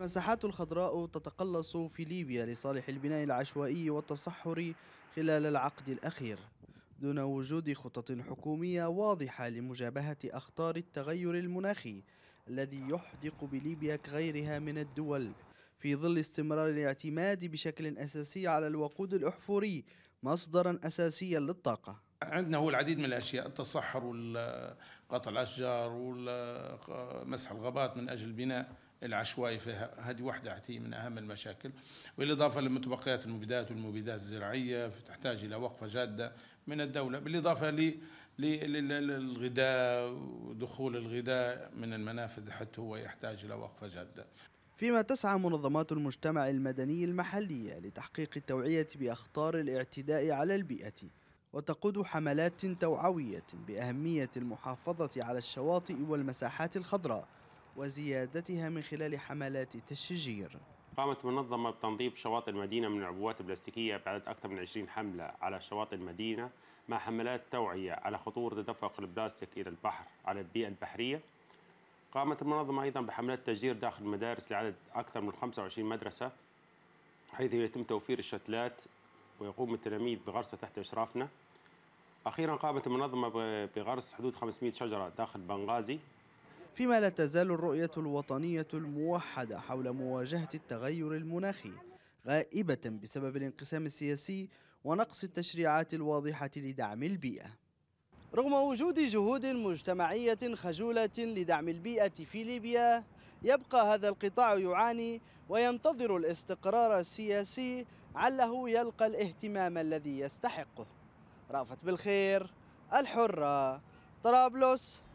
المساحات الخضراء تتقلص في ليبيا لصالح البناء العشوائي والتصحري خلال العقد الأخير دون وجود خطط حكومية واضحة لمجابهة أخطار التغير المناخي الذي يحدق بليبيا كغيرها من الدول في ظل استمرار الاعتماد بشكل أساسي على الوقود الأحفوري مصدرا أساسيا للطاقة عندنا هو العديد من الاشياء التصحر وقطع الاشجار ومسح الغابات من اجل بناء العشوائي هذه واحدة أعتقد من أهم المشاكل بالإضافة لمتبقيات المبيدات والمبيدات الزراعية تحتاج إلى وقفة جادة من الدولة بالإضافة للغذاء ودخول الغذاء من المنافذ حتى هو يحتاج إلى وقفة جادة فيما تسعى منظمات المجتمع المدني المحلية لتحقيق التوعية بأخطار الاعتداء على البيئة وتقود حملات توعوية بأهمية المحافظة على الشواطئ والمساحات الخضراء وزيادتها من خلال حملات تشجير قامت منظمة بتنظيف شواطئ المدينة من العبوات البلاستيكية بعد أكثر من 20 حملة على شواطئ المدينة مع حملات توعية على خطورة تدفق البلاستيك إلى البحر على البيئة البحرية قامت المنظمة أيضا بحملات تشجير داخل المدارس لعدد أكثر من 25 مدرسة حيث يتم توفير الشتلات ويقوم التلاميذ بغرسها تحت إشرافنا أخيرا قامت المنظمة بغرس حدود 500 شجرة داخل بنغازي فيما لا تزال الرؤية الوطنية الموحدة حول مواجهة التغير المناخي غائبة بسبب الانقسام السياسي ونقص التشريعات الواضحة لدعم البيئة رغم وجود جهود مجتمعية خجولة لدعم البيئة في ليبيا يبقى هذا القطاع يعاني وينتظر الاستقرار السياسي عله يلقى الاهتمام الذي يستحقه رأفت بالخير الحرة طرابلس